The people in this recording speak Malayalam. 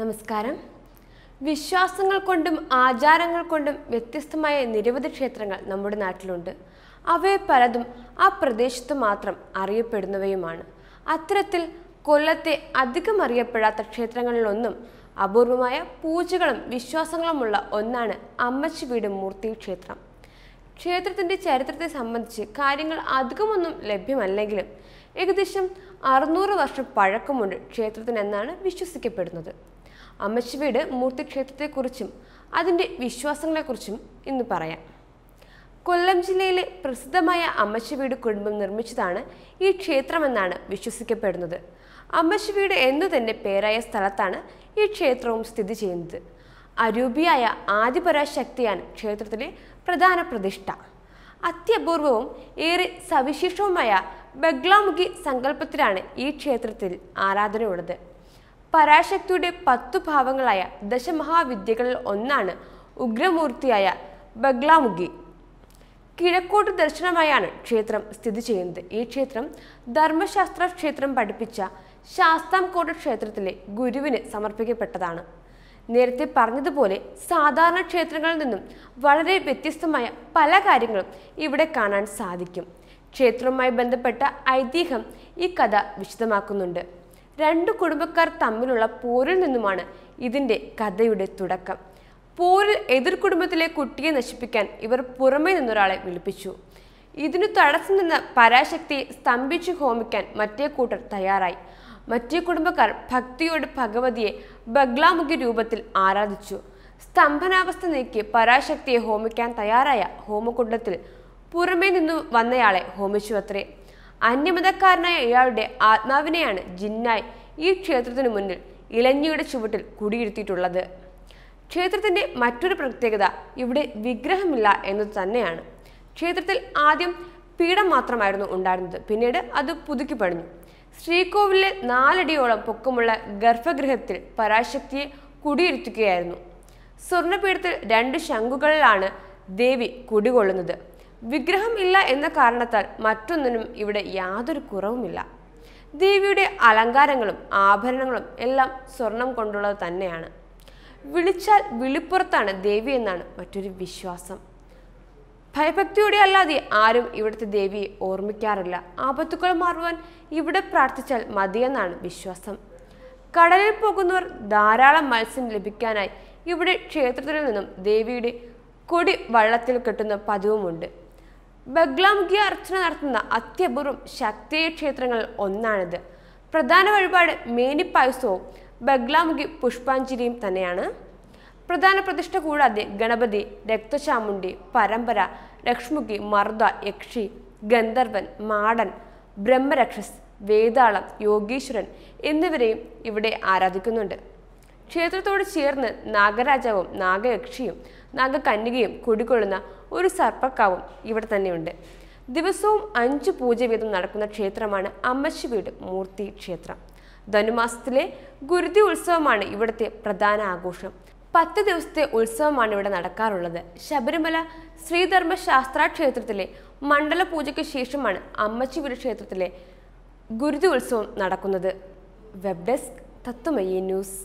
നമസ്കാരം വിശ്വാസങ്ങൾ കൊണ്ടും ആചാരങ്ങൾ കൊണ്ടും വ്യത്യസ്തമായ നിരവധി ക്ഷേത്രങ്ങൾ നമ്മുടെ നാട്ടിലുണ്ട് അവയെ പലതും ആ പ്രദേശത്ത് മാത്രം അറിയപ്പെടുന്നവയുമാണ് അത്തരത്തിൽ കൊല്ലത്തെ അധികം അറിയപ്പെടാത്ത ക്ഷേത്രങ്ങളിലൊന്നും അപൂർവമായ പൂജകളും വിശ്വാസങ്ങളുമുള്ള ഒന്നാണ് അമ്മച്ചി വീട് മൂർത്തി ക്ഷേത്രം ക്ഷേത്രത്തിൻ്റെ ചരിത്രത്തെ സംബന്ധിച്ച് കാര്യങ്ങൾ അധികമൊന്നും ലഭ്യമല്ലെങ്കിലും ഏകദേശം അറുന്നൂറ് വർഷം പഴക്കമുണ്ട് ക്ഷേത്രത്തിനെന്നാണ് വിശ്വസിക്കപ്പെടുന്നത് മൂർത്തി മൂർത്തിക്ഷേത്രത്തെക്കുറിച്ചും അതിൻ്റെ വിശ്വാസങ്ങളെക്കുറിച്ചും ഇന്ന് പറയാം കൊല്ലം ജില്ലയിലെ പ്രസിദ്ധമായ അമ്മശിവയുടെ കുടുംബം നിർമ്മിച്ചതാണ് ഈ ക്ഷേത്രമെന്നാണ് വിശ്വസിക്കപ്പെടുന്നത് അമ്മശിവീട് എന്നു തന്നെ പേരായ സ്ഥലത്താണ് ഈ ക്ഷേത്രവും സ്ഥിതി ചെയ്യുന്നത് അരൂപിയായ ആദിപരാശക്തിയാണ് ക്ഷേത്രത്തിലെ പ്രധാന പ്രതിഷ്ഠ അത്യപൂർവവും ഏറെ സവിശേഷവുമായ ബഗ്ലാമുഖി സങ്കല്പത്തിലാണ് ഈ ക്ഷേത്രത്തിൽ ആരാധനയുള്ളത് പരാശക്തിയുടെ പത്തു ഭാവങ്ങളായ ദശമഹാവിദ്യകളിൽ ഒന്നാണ് ഉഗ്രമൂർത്തിയായ ബഗ്ലാമുഖി കിഴക്കോട്ട് ദർശനമായാണ് ക്ഷേത്രം സ്ഥിതി ചെയ്യുന്നത് ഈ ക്ഷേത്രം ധർമ്മശാസ്ത്ര ക്ഷേത്രം പഠിപ്പിച്ച ശാസ്താംകോട്ട ക്ഷേത്രത്തിലെ ഗുരുവിന് സമർപ്പിക്കപ്പെട്ടതാണ് നേരത്തെ പറഞ്ഞതുപോലെ സാധാരണ ക്ഷേത്രങ്ങളിൽ നിന്നും വളരെ വ്യത്യസ്തമായ പല കാര്യങ്ങളും ഇവിടെ കാണാൻ സാധിക്കും ക്ഷേത്രവുമായി ബന്ധപ്പെട്ട ഐതിഹ്യം ഈ കഥ വിശദമാക്കുന്നുണ്ട് രണ്ട് കുടുംബക്കാർ തമ്മിലുള്ള പോരിൽ നിന്നുമാണ് ഇതിൻ്റെ കഥയുടെ തുടക്കം പോരിൽ എതിർ കുടുംബത്തിലെ കുട്ടിയെ നശിപ്പിക്കാൻ ഇവർ പുറമേ നിന്നൊരാളെ വിളിപ്പിച്ചു ഇതിനു തടസ്സം നിന്ന പരാശക്തിയെ സ്തംഭിച്ചു ഹോമിക്കാൻ മറ്റേ കൂട്ടർ തയ്യാറായി മറ്റേ കുടുംബക്കാർ ഭക്തിയോട് ഭഗവതിയെ ബഗ്ലാമുഖി രൂപത്തിൽ ആരാധിച്ചു സ്തംഭനാവസ്ഥ നീക്കി പരാശക്തിയെ ഹോമിക്കാൻ തയ്യാറായ ഹോമകുണ്ഡത്തിൽ പുറമേ നിന്നു വന്നയാളെ ഹോമിച്ചു അത്രേ അന്യമതക്കാരനായ ഇയാളുടെ ആത്മാവിനെയാണ് ജിന്നായി ഈ ക്ഷേത്രത്തിനു മുന്നിൽ ഇലഞ്ഞിയുടെ ചുവട്ടിൽ കുടിയിരുത്തിയിട്ടുള്ളത് ക്ഷേത്രത്തിന്റെ മറ്റൊരു പ്രത്യേകത ഇവിടെ വിഗ്രഹമില്ല എന്നത് തന്നെയാണ് ക്ഷേത്രത്തിൽ ആദ്യം പീഠം മാത്രമായിരുന്നു ഉണ്ടായിരുന്നത് പിന്നീട് അത് പുതുക്കി പണിഞ്ഞു ശ്രീകോവിലെ നാലടിയോളം പൊക്കമുള്ള ഗർഭഗൃഹത്തിൽ പരാശക്തിയെ കുടിയിരുത്തുകയായിരുന്നു സ്വർണ്ണപീഠത്തിൽ രണ്ട് ശംഖുകളിലാണ് ദേവി കുടികൊള്ളുന്നത് വിഗ്രഹം ഇല്ല എന്ന കാരണത്താൽ മറ്റൊന്നിനും ഇവിടെ യാതൊരു കുറവുമില്ല ദേവിയുടെ അലങ്കാരങ്ങളും ആഭരണങ്ങളും എല്ലാം സ്വർണം കൊണ്ടുള്ളത് തന്നെയാണ് വിളിച്ചാൽ വിളിപ്പുറത്താണ് ദേവി എന്നാണ് മറ്റൊരു വിശ്വാസം ഭയഭക്തിയോടെ അല്ലാതെ ആരും ഇവിടുത്തെ ദേവിയെ ഓർമ്മിക്കാറില്ല ആപത്തുക്കൾ മാറുവാൻ ഇവിടെ പ്രാർത്ഥിച്ചാൽ മതിയെന്നാണ് വിശ്വാസം കടലിൽ പോകുന്നവർ ധാരാളം മത്സ്യം ലഭിക്കാനായി ഇവിടെ ക്ഷേത്രത്തിൽ നിന്നും ദേവിയുടെ കൊടി വള്ളത്തിൽ കെട്ടുന്ന പതിവുമുണ്ട് ബഗ്ലാമുഖി അർച്ചന നടത്തുന്ന അത്യപൂർവം ശക്തീയ ക്ഷേത്രങ്ങളിൽ ഒന്നാണിത് പ്രധാന വഴിപാട് മേനിപ്പായസവും ബഗ്ലാമുഖി പുഷ്പാഞ്ജലിയും തന്നെയാണ് പ്രധാന പ്രതിഷ്ഠ കൂടാതെ ഗണപതി രക്തചാമുണ്ടി പരമ്പര ലക്ഷ്മുഖി മർദ്ദ യക്ഷി ഗന്ധർവൻ മാടൻ ബ്രഹ്മരക്ഷസ് വേതാളം യോഗീശ്വരൻ എന്നിവരെയും ഇവിടെ ആരാധിക്കുന്നുണ്ട് ക്ഷേത്രത്തോട് ചേർന്ന് നാഗരാജാവും നാഗയക്ഷിയും നാഗകന്യകയും കുടികൊള്ളുന്ന ഒരു സർപ്പക്കാവും ഇവിടെ തന്നെയുണ്ട് ദിവസവും അഞ്ച് പൂജ വീതം നടക്കുന്ന ക്ഷേത്രമാണ് അമ്മച്ചി വീട് മൂർത്തി ക്ഷേത്രം ധനുമാസത്തിലെ ഗുരുതി ഉത്സവമാണ് ഇവിടുത്തെ പ്രധാന ആഘോഷം പത്ത് ദിവസത്തെ ഉത്സവമാണ് ഇവിടെ നടക്കാറുള്ളത് ശബരിമല ശ്രീധർമ്മശാസ്ത്ര ക്ഷേത്രത്തിലെ മണ്ഡല പൂജയ്ക്ക് ശേഷമാണ് വീട് ക്ഷേത്രത്തിലെ ഗുരുതി ഉത്സവം നടക്കുന്നത് വെബ് ഡെസ്ക് തത്തുമയ്യ ന്യൂസ്